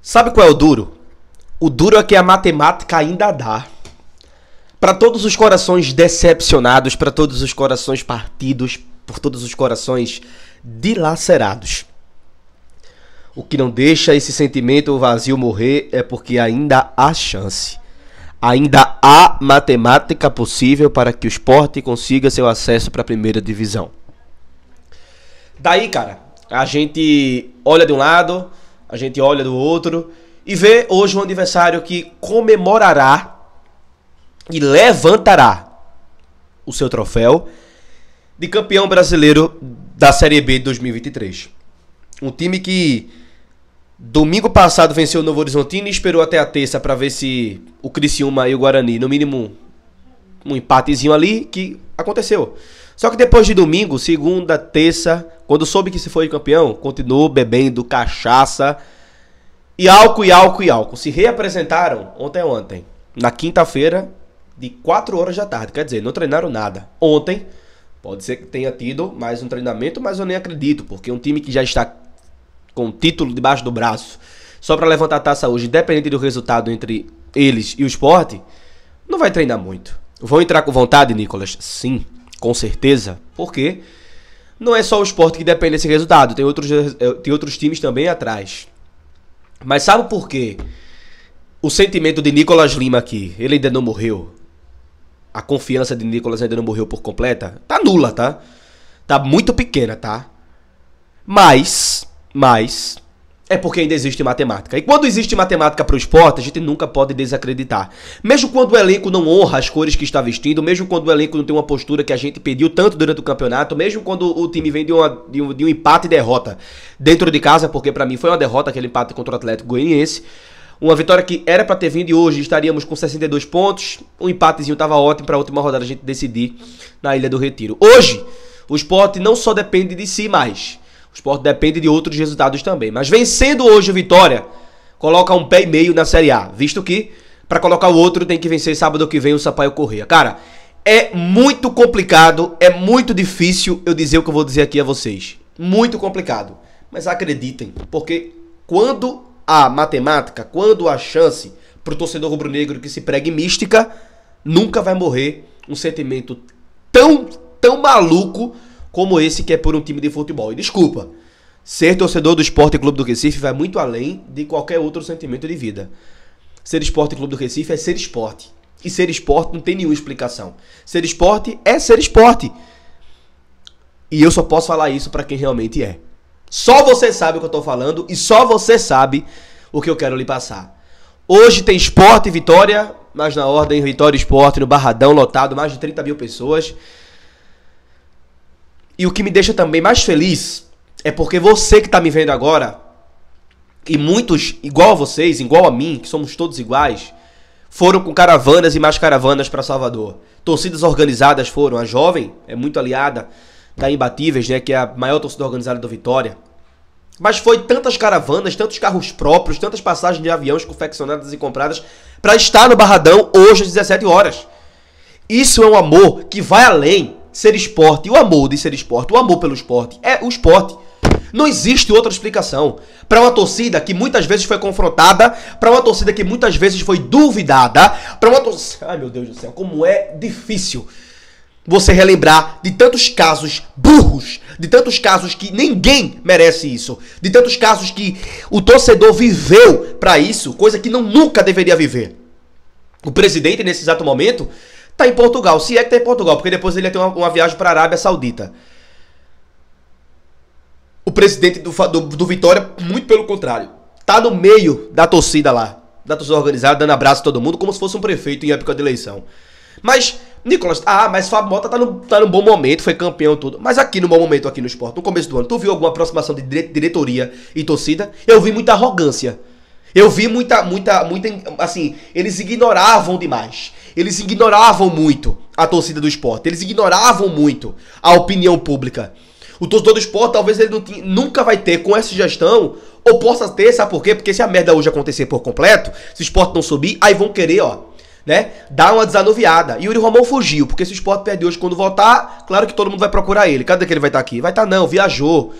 Sabe qual é o duro? O duro é que a matemática ainda dá. Para todos os corações decepcionados, para todos os corações partidos, por todos os corações dilacerados. O que não deixa esse sentimento vazio morrer é porque ainda há chance. Ainda há matemática possível para que o esporte consiga seu acesso para a primeira divisão. Daí, cara, a gente olha de um lado, a gente olha do outro e vê hoje um adversário que comemorará e levantará o seu troféu de campeão brasileiro da Série B de 2023. Um time que domingo passado venceu o Novo Horizontino e esperou até a terça para ver se o Criciúma e o Guarani, no mínimo um empatezinho ali, que aconteceu. Só que depois de domingo, segunda, terça, quando soube que se foi campeão, continuou bebendo cachaça e álcool e álcool e álcool. Se reapresentaram ontem ontem, na quinta-feira, de 4 horas da tarde. Quer dizer, não treinaram nada. Ontem, pode ser que tenha tido mais um treinamento, mas eu nem acredito, porque um time que já está com o título debaixo do braço, só para levantar a taça hoje, independente do resultado entre eles e o esporte, não vai treinar muito. Vão entrar com vontade, Nicolas? Sim, com certeza. Porque quê? não é só o esporte que depende desse resultado, tem outros, eh, tem outros times também atrás. Mas sabe por quê? O sentimento de Nicolas Lima aqui, ele ainda não morreu. A confiança de Nicolas ainda não morreu por completa. Tá nula, tá? Tá muito pequena, tá? Mas, mas, é porque ainda existe matemática. E quando existe matemática para o esporte, a gente nunca pode desacreditar. Mesmo quando o elenco não honra as cores que está vestindo, mesmo quando o elenco não tem uma postura que a gente pediu tanto durante o campeonato, mesmo quando o time vem de, uma, de, um, de um, empate e derrota dentro de casa, porque para mim foi uma derrota aquele empate contra o Atlético Goianiense. Uma vitória que era para ter vindo e hoje estaríamos com 62 pontos. Um empatezinho estava ótimo para a última rodada a gente decidir na Ilha do Retiro. Hoje, o esporte não só depende de si mais o esporte depende de outros resultados também. Mas vencendo hoje o Vitória, coloca um pé e meio na Série A, visto que para colocar o outro tem que vencer sábado que vem o Sampaio Correia. Cara, é muito complicado, é muito difícil eu dizer o que eu vou dizer aqui a vocês. Muito complicado. Mas acreditem, porque quando a matemática, quando a chance para o torcedor rubro-negro que se pregue mística, nunca vai morrer um sentimento tão, tão maluco como esse que é por um time de futebol. E desculpa, ser torcedor do Esporte Clube do Recife vai muito além de qualquer outro sentimento de vida. Ser Esporte Clube do Recife é ser esporte. E ser esporte não tem nenhuma explicação. Ser esporte é ser esporte. E eu só posso falar isso para quem realmente é. Só você sabe o que eu tô falando e só você sabe o que eu quero lhe passar. Hoje tem esporte e vitória, mas na ordem Vitória Esporte, no Barradão, lotado, mais de 30 mil pessoas. E o que me deixa também mais feliz é porque você que está me vendo agora, e muitos igual a vocês, igual a mim, que somos todos iguais, foram com caravanas e mais caravanas para Salvador. Torcidas organizadas foram. A Jovem é muito aliada da tá Imbatíveis, né, que é a maior torcida organizada do Vitória. Mas foi tantas caravanas, tantos carros próprios, tantas passagens de aviões confeccionadas e compradas para estar no Barradão hoje às 17 horas. Isso é um amor que vai além ser esporte, o amor de ser esporte, o amor pelo esporte é o esporte. Não existe outra explicação. Para uma torcida que muitas vezes foi confrontada, para uma torcida que muitas vezes foi duvidada, para uma torcida. Ai meu Deus do céu, como é difícil você relembrar de tantos casos burros, de tantos casos que ninguém merece isso, de tantos casos que o torcedor viveu para isso, coisa que não nunca deveria viver. O presidente, nesse exato momento, Tá em Portugal, se é que tá em Portugal, porque depois ele ia ter uma, uma viagem para Arábia Saudita. O presidente do, do, do Vitória, muito pelo contrário, tá no meio da torcida lá, da torcida organizada, dando abraço a todo mundo, como se fosse um prefeito em época de eleição. Mas, Nicolas, ah, mas Fábio Mota tá num, tá no bom momento, foi campeão tudo. Mas aqui no bom momento, aqui no esporte, no começo do ano, tu viu alguma aproximação de diretoria e torcida? Eu vi muita arrogância. Eu vi muita, muita, muita. Assim, eles ignoravam demais. Eles ignoravam muito a torcida do esporte. Eles ignoravam muito a opinião pública. O torcedor do esporte talvez ele tinha, nunca vai ter com essa gestão, ou possa ter, sabe por quê? Porque se a merda hoje acontecer por completo, se o esporte não subir, aí vão querer, ó, né, dar uma desanuviada. E Yuri Romão fugiu, porque se o esporte perder hoje quando voltar, claro que todo mundo vai procurar ele. Cadê que ele vai estar tá aqui? Vai estar tá, não, viajou.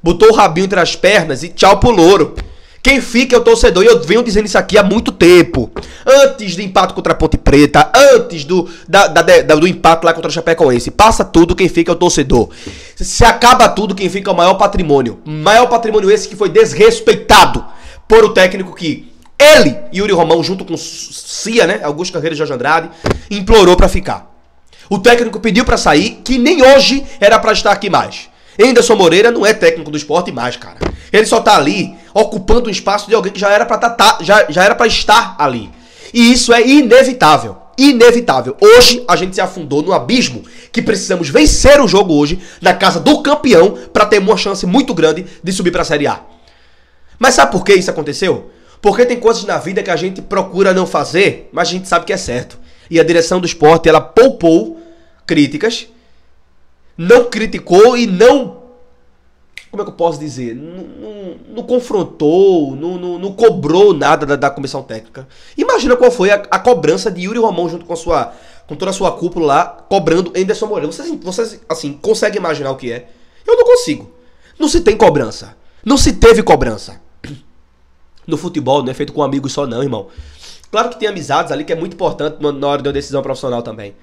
Botou o rabinho entre as pernas e tchau pro louro. Quem fica é o torcedor. E eu venho dizendo isso aqui há muito tempo. Antes do empate contra a Ponte Preta, antes do, da, da, da, do empate lá contra o Chapecoense. Passa tudo, quem fica é o torcedor. Se acaba tudo, quem fica é o maior patrimônio. Maior patrimônio esse que foi desrespeitado por o técnico que ele, Yuri Romão, junto com Cia, né? Augusto Carreiro e Jorge Andrade, implorou para ficar. O técnico pediu para sair, que nem hoje era para estar aqui mais. Enderson Moreira não é técnico do esporte mais, cara. Ele só tá ali ocupando o espaço de alguém que já era para tá, tá, já, já era para estar ali. E isso é inevitável. Inevitável. Hoje a gente se afundou no abismo que precisamos vencer o jogo hoje na casa do campeão para ter uma chance muito grande de subir para a Série A. Mas sabe por que isso aconteceu? Porque tem coisas na vida que a gente procura não fazer, mas a gente sabe que é certo. E a direção do esporte, ela poupou críticas, não criticou e não como é que eu posso dizer? Não, não, não confrontou, não, não, cobrou nada da, da, comissão técnica. Imagina qual foi a, a, cobrança de Yuri Romão junto com a sua. com toda a sua cúpula lá, cobrando Anderson Moreira. Vocês, vocês assim, conseguem imaginar o que é? Eu não consigo. Não se tem cobrança. Não se teve cobrança. No futebol não é feito com amigos só, não, irmão. Claro que tem amizades ali que é muito importante na hora de uma decisão profissional também.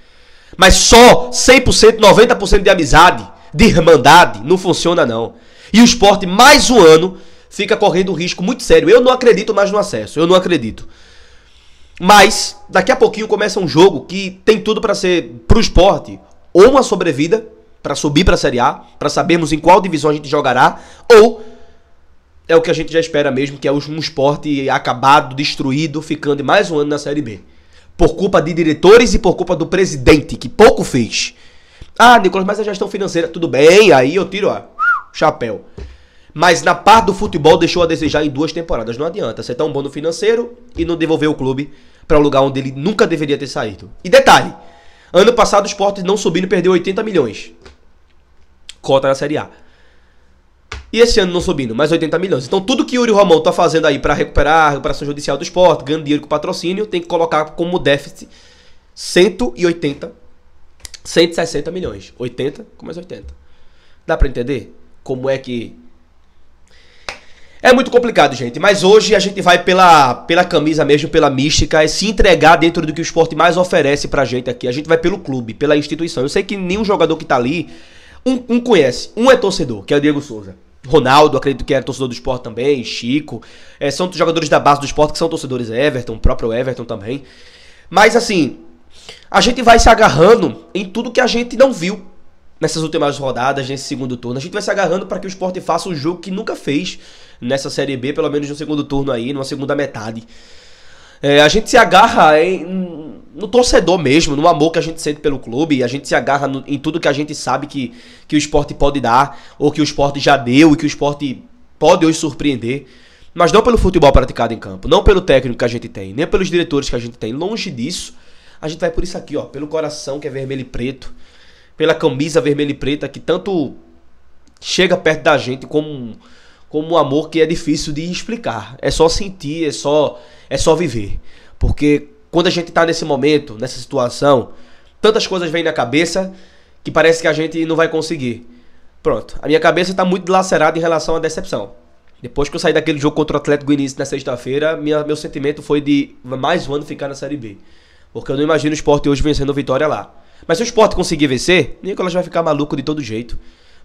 Mas só 100%, 90% de amizade, de irmandade, não funciona, não. E o esporte, mais um ano, fica correndo um risco muito sério. Eu não acredito mais no acesso, eu não acredito. Mas, daqui a pouquinho começa um jogo que tem tudo para ser, pro esporte, ou uma sobrevida, para subir para a Série A, para sabermos em qual divisão a gente jogará, ou é o que a gente já espera mesmo, que é um esporte acabado, destruído, ficando mais um ano na Série B. Por culpa de diretores e por culpa do presidente, que pouco fez. Ah, Nicolas, mas a gestão financeira, tudo bem, aí eu tiro ó, chapéu. Mas na parte do futebol deixou a desejar em duas temporadas. Não adianta ser tão tá bom no financeiro e não devolver o clube para o um lugar onde ele nunca deveria ter saído. E detalhe: ano passado o esporte não subindo perdeu 80 milhões. Cota na Série A. E esse ano não subindo, mais 80 milhões. Então tudo que o Yuri Romão tá fazendo aí para recuperar a recuperação judicial do esporte, ganhando dinheiro com patrocínio, tem que colocar como déficit 180, 160 milhões. 80 com mais 80. Dá para entender? como é que. É muito complicado, gente. Mas hoje a gente vai pela, pela camisa mesmo, pela mística, e se entregar dentro do que o esporte mais oferece pra gente aqui. A gente vai pelo clube, pela instituição. Eu sei que nenhum jogador que tá ali, um, um conhece. Um é torcedor, que é o Diego Souza. Ronaldo, acredito que era é torcedor do esporte também, Chico. É, são jogadores da base do esporte que são torcedores Everton, o próprio Everton também. Mas assim, a gente vai se agarrando em tudo que a gente não viu nessas últimas rodadas, nesse segundo turno. A gente vai se agarrando para que o Sport faça um jogo que nunca fez nessa Série B, pelo menos no segundo turno aí, numa segunda metade. É, a gente se agarra em, no torcedor mesmo, no amor que a gente sente pelo clube, a gente se agarra no, em tudo que a gente sabe que, que o esporte pode dar, ou que o esporte já deu, e que o esporte pode hoje surpreender. Mas não pelo futebol praticado em campo, não pelo técnico que a gente tem, nem pelos diretores que a gente tem, longe disso. A gente vai por isso aqui, ó, pelo coração que é vermelho e preto, pela camisa vermelha e preta que tanto chega perto da gente como como um amor que é difícil de explicar. É só sentir, é só é só viver. Porque quando a gente tá nesse momento, nessa situação, tantas coisas vêm na cabeça que parece que a gente não vai conseguir. Pronto, a minha cabeça tá muito dilacerada em relação à decepção. Depois que eu saí daquele jogo contra o Atlético Goianiense na sexta-feira, meu sentimento foi de mais um ano ficar na Série B. Porque eu não imagino o esporte hoje vencendo a vitória lá. Mas se o esporte conseguir vencer, Nicolas vai ficar maluco de todo jeito.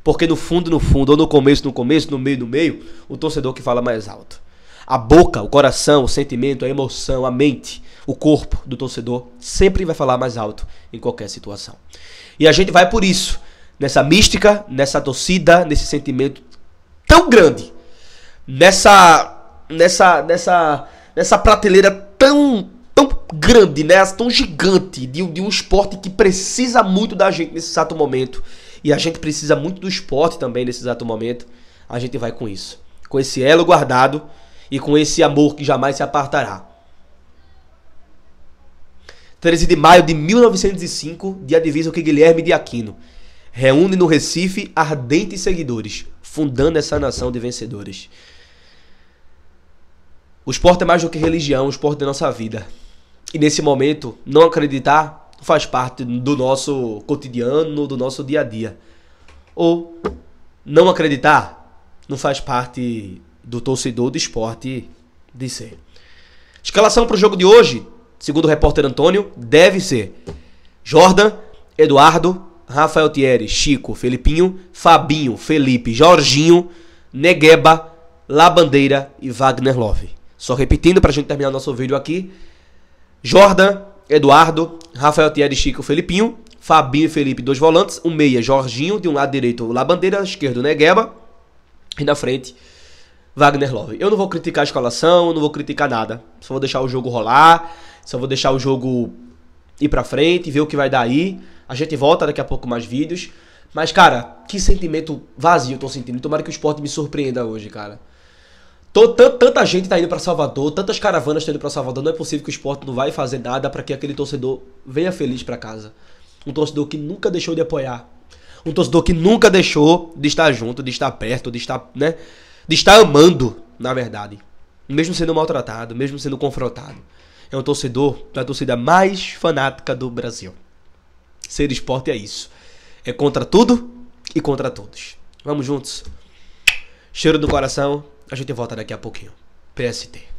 Porque no fundo, no fundo, ou no começo, no começo, no meio, no meio, o torcedor que fala mais alto. A boca, o coração, o sentimento, a emoção, a mente, o corpo do torcedor sempre vai falar mais alto em qualquer situação. E a gente vai por isso, nessa mística, nessa torcida, nesse sentimento tão grande, nessa nessa nessa nessa prateleira tão tão grande, né? Tão gigante de, de um esporte que precisa muito da gente nesse exato momento. E a gente precisa muito do esporte também nesse exato momento. A gente vai com isso. Com esse elo guardado e com esse amor que jamais se apartará. 13 de maio de 1905, dia de aviso que Guilherme de Aquino reúne no Recife ardentes seguidores, fundando essa nação de vencedores. O esporte é mais do que religião, o esporte é nossa vida e nesse momento não acreditar faz parte do nosso cotidiano, do nosso dia a dia. Ou não acreditar não faz parte do torcedor do esporte de ser. Escalação para o jogo de hoje, segundo o repórter Antônio, deve ser Jordan, Eduardo, Rafael Thierry, Chico, Felipinho, Fabinho, Felipe, Jorginho, Negueba, Labandeira e Wagner Love. Só repetindo para a gente terminar nosso vídeo aqui, Jordan, Eduardo, Rafael Thierry, Chico, Felipinho, Fabinho e Felipe, dois volantes, um meia, Jorginho, de um lado direito, Labandeira, esquerdo, Negueba, e na frente, Wagner Love. Eu não vou criticar a escalação, não vou criticar nada, só vou deixar o jogo rolar, só vou deixar o jogo ir pra frente, ver o que vai dar aí, a gente volta daqui a pouco mais vídeos, mas cara, que sentimento vazio eu tô sentindo, tomara que o esporte me surpreenda hoje, cara. Tanta gente tá indo para Salvador, tantas caravanas estão indo para Salvador, não é possível que o esporte não vai fazer nada para que aquele torcedor venha feliz para casa. Um torcedor que nunca deixou de apoiar. Um torcedor que nunca deixou de estar junto, de estar perto, de estar, né? De estar amando, na verdade. Mesmo sendo maltratado, mesmo sendo confrontado. É um torcedor da é torcida mais fanática do Brasil. Ser esporte é isso. É contra tudo e contra todos. Vamos juntos. Cheiro do coração. A gente volta daqui a pouquinho. PST.